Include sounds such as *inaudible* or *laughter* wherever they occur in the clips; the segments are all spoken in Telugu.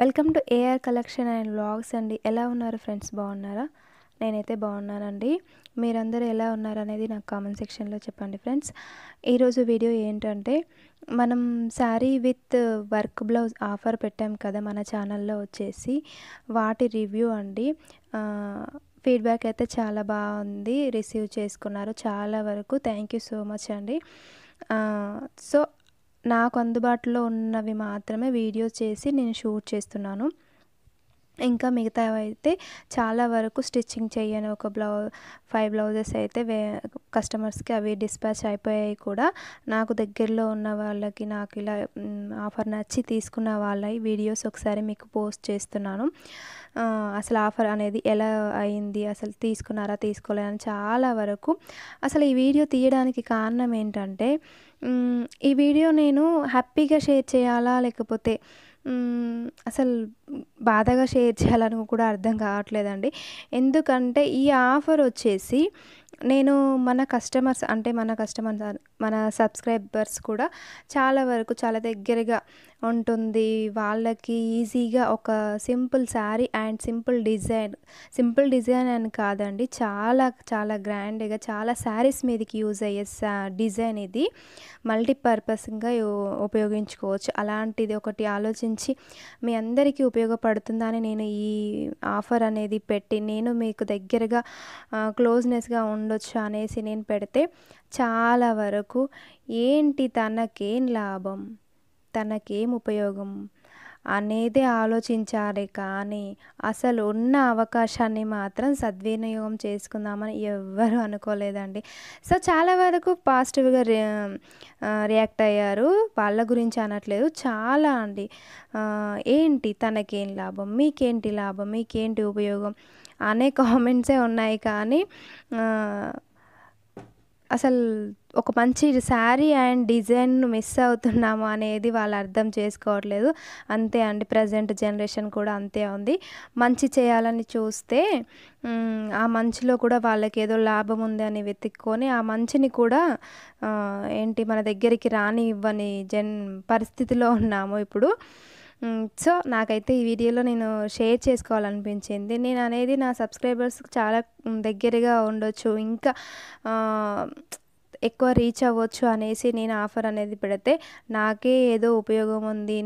welcome to AR collection and vlogs అండి ఎలా ఉన్నారు ఫ్రెండ్స్ బాగున్నారా నేనైతే బాగున్నానండి మీరందరూ ఎలా ఉన్నారనేది నాకు కామెంట్ సెక్షన్లో చెప్పండి ఫ్రెండ్స్ ఈరోజు వీడియో ఏంటంటే మనం sari with work blouse offer పెట్టాం కదా మన ఛానల్లో వచ్చేసి వాటి రివ్యూ అండి ఫీడ్బ్యాక్ అయితే చాలా బాగుంది రిసీవ్ చేసుకున్నారు చాలా వరకు థ్యాంక్ యూ సో మచ్ అండి సో నాకు అందుబాటులో ఉన్నవి మాత్రమే వీడియో చేసి నేను షూట్ చేస్తున్నాను ఇంకా మిగతావైతే చాలా వరకు స్టిచ్చింగ్ చేయను ఒక బ్లౌ ఫైవ్ బ్లౌజెస్ అయితే వే కస్టమర్స్కి అవి డిస్పాచ్ అయిపోయాయి కూడా నాకు దగ్గరలో ఉన్న వాళ్ళకి నాకు ఇలా ఆఫర్ నచ్చి తీసుకున్న వాళ్ళ వీడియోస్ ఒకసారి మీకు పోస్ట్ చేస్తున్నాను అసలు ఆఫర్ అనేది ఎలా అయింది అసలు తీసుకున్నారా తీసుకోలేదని చాలా వరకు అసలు ఈ వీడియో తీయడానికి కారణం ఏంటంటే ఈ వీడియో నేను హ్యాపీగా షేర్ చేయాలా లేకపోతే అసలు బాధగా షేర్ చేయాలని కూడా అర్థం కావట్లేదండి ఎందుకంటే ఈ ఆఫర్ వచ్చేసి నేను మన కస్టమర్స్ అంటే మన కస్టమర్స్ మన సబ్స్క్రైబర్స్ కూడా చాలా వరకు చాలా దగ్గరగా ఉంటుంది వాళ్ళకి ఈజీగా ఒక simple sari and simple design simple design అని కాదండి చాలా చాలా గ్రాండ్గా చాలా శారీస్ మీదకి యూజ్ అయ్యే డిజైన్ ఇది మల్టీపర్పస్గా ఉపయోగించుకోవచ్చు అలాంటిది ఒకటి ఆలోచించి మీ అందరికీ ఉపయోగపడుతుందని నేను ఈ ఆఫర్ అనేది పెట్టి నేను మీకు దగ్గరగా క్లోజ్నెస్గా ఉండొచ్చు అనేసి నేను పెడితే చాలా వరకు ఏంటి తనకేం లాభం తనకేం ఉపయోగం అనేది ఆలోచించాలి కానీ అసలు ఉన్న అవకాశాన్ని మాత్రం సద్వినియోగం చేసుకుందామని ఎవ్వరూ అనుకోలేదండి సో చాలా వరకు పాజిటివ్గా రియాక్ట్ అయ్యారు వాళ్ళ గురించి అనట్లేదు చాలా అండి ఏంటి తనకేం లాభం మీకేంటి లాభం మీకేంటి ఉపయోగం అనే *laughs* కామెంట్సే ఉన్నాయి కానీ అసలు ఒక మంచి శారీ అండ్ డిజైన్ మిస్ అవుతున్నాము అనేది వాళ్ళు అర్థం చేసుకోవట్లేదు అంతే అండి ప్రజెంట్ జనరేషన్ కూడా అంతే ఉంది మంచి చేయాలని చూస్తే ఆ మంచిలో కూడా వాళ్ళకి ఏదో లాభం ఉంది అని వెతుక్కొని ఆ మంచిని కూడా ఏంటి మన దగ్గరికి రాని ఇవ్వని జన్ పరిస్థితిలో ఉన్నాము ఇప్పుడు సో నాకైతే ఈ వీడియోలో నేను షేర్ చేసుకోవాలనిపించింది నేను అనేది నా సబ్స్క్రైబర్స్ చాలా దగ్గరగా ఉండొచ్చు ఇంకా ఎక్కువ రీచ్ అవ్వచ్చు అనేసి నేను ఆఫర్ అనేది పెడితే నాకే ఏదో ఉపయోగం ఉంది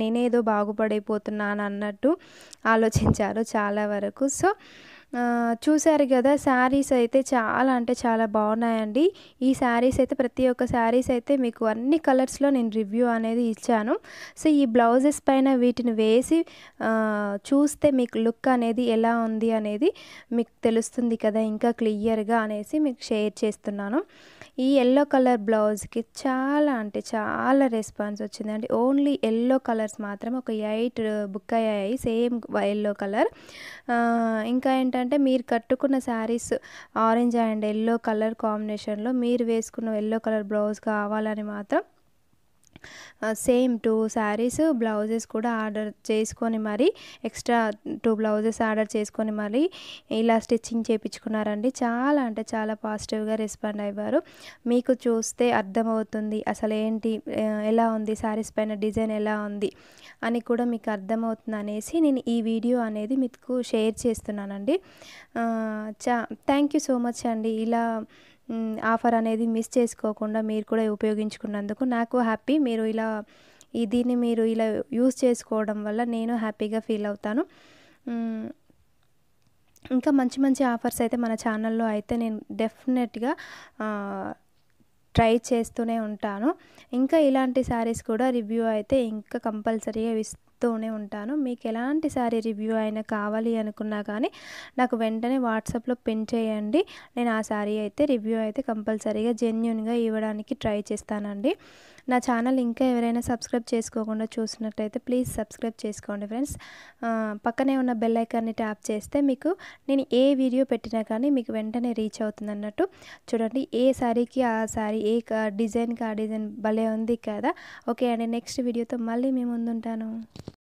నేనేదో బాగుపడైపోతున్నాను అన్నట్టు ఆలోచించారు చాలా వరకు సో చూశారు కదా శారీస్ అయితే చాలా అంటే చాలా బాగున్నాయండి ఈ శారీస్ అయితే ప్రతి ఒక్క శారీస్ అయితే మీకు అన్ని కలర్స్లో నేను రివ్యూ అనేది ఇచ్చాను సో ఈ బ్లౌజెస్ పైన వీటిని వేసి చూస్తే మీకు లుక్ అనేది ఎలా ఉంది అనేది మీకు తెలుస్తుంది కదా ఇంకా క్లియర్గా అనేసి మీకు షేర్ చేస్తున్నాను ఈ ఎల్లో కలర్ బ్లౌజ్కి చాలా అంటే చాలా రెస్పాన్స్ వచ్చిందండి ఓన్లీ ఎల్లో కలర్స్ మాత్రం ఒక ఎయిట్ బుక్ అయ్యాయి సేమ్ ఎల్లో కలర్ ఇంకా ఏంటంటే ఏంటంటే మీరు కట్టుకున్న saris orange and yellow colour కాంబినేషన్లో మీరు వేసుకున్న ఎల్లో కలర్ బ్లౌజ్ కావాలని మాత్రం సేమ్ టూ శారీస్ బ్లౌజెస్ కూడా ఆర్డర్ చేసుకొని మరి ఎక్స్ట్రా టూ బ్లౌజెస్ ఆర్డర్ చేసుకొని మరి ఇలా స్టిచ్చింగ్ చేయించుకున్నారండి చాలా అంటే చాలా పాజిటివ్గా రెస్పాండ్ అయ్యారు మీకు చూస్తే అర్థమవుతుంది అసలు ఏంటి ఎలా ఉంది శారీస్ పైన డిజైన్ ఎలా ఉంది అని కూడా మీకు అర్థమవుతుంది అనేసి నేను ఈ వీడియో అనేది మీకు షేర్ చేస్తున్నానండి చా థ్యాంక్ యూ సో మచ్ అండి ఇలా ఆఫర్ అనేది మిస్ చేసుకోకుండా మీరు కూడా ఉపయోగించుకున్నందుకు నాకు హ్యాపీ మీరు ఇలా దీన్ని మీరు ఇలా యూస్ చేసుకోవడం వల్ల నేను హ్యాపీగా ఫీల్ అవుతాను ఇంకా మంచి మంచి ఆఫర్స్ అయితే మన ఛానల్లో అయితే నేను డెఫినెట్గా ట్రై చేస్తూనే ఉంటాను ఇంకా ఇలాంటి శారీస్ కూడా రివ్యూ అయితే ఇంకా కంపల్సరీగా ఇస్తాను చేస్తూనే ఉంటాను మీకు ఎలాంటి శారీ రివ్యూ అయినా కావాలి అనుకున్నా కానీ నాకు వెంటనే వాట్సాప్లో పిన్ చేయండి నేను ఆ శారీ అయితే రివ్యూ అయితే కంపల్సరీగా జెన్యున్గా ఇవ్వడానికి ట్రై చేస్తానండి నా ఛానల్ ఇంకా ఎవరైనా సబ్స్క్రైబ్ చేసుకోకుండా చూసినట్లయితే ప్లీజ్ సబ్స్క్రైబ్ చేసుకోండి ఫ్రెండ్స్ పక్కనే ఉన్న బెల్ ఐకాన్ని ట్యాప్ చేస్తే మీకు నేను ఏ వీడియో పెట్టినా కానీ మీకు వెంటనే రీచ్ అవుతుంది అన్నట్టు చూడండి ఏ శారీకి ఆ శారీ ఏ డిజైన్కి ఆ డిజైన్ భలే ఉంది కదా ఓకే అండి నెక్స్ట్ వీడియోతో మళ్ళీ మేము ముందుంటాను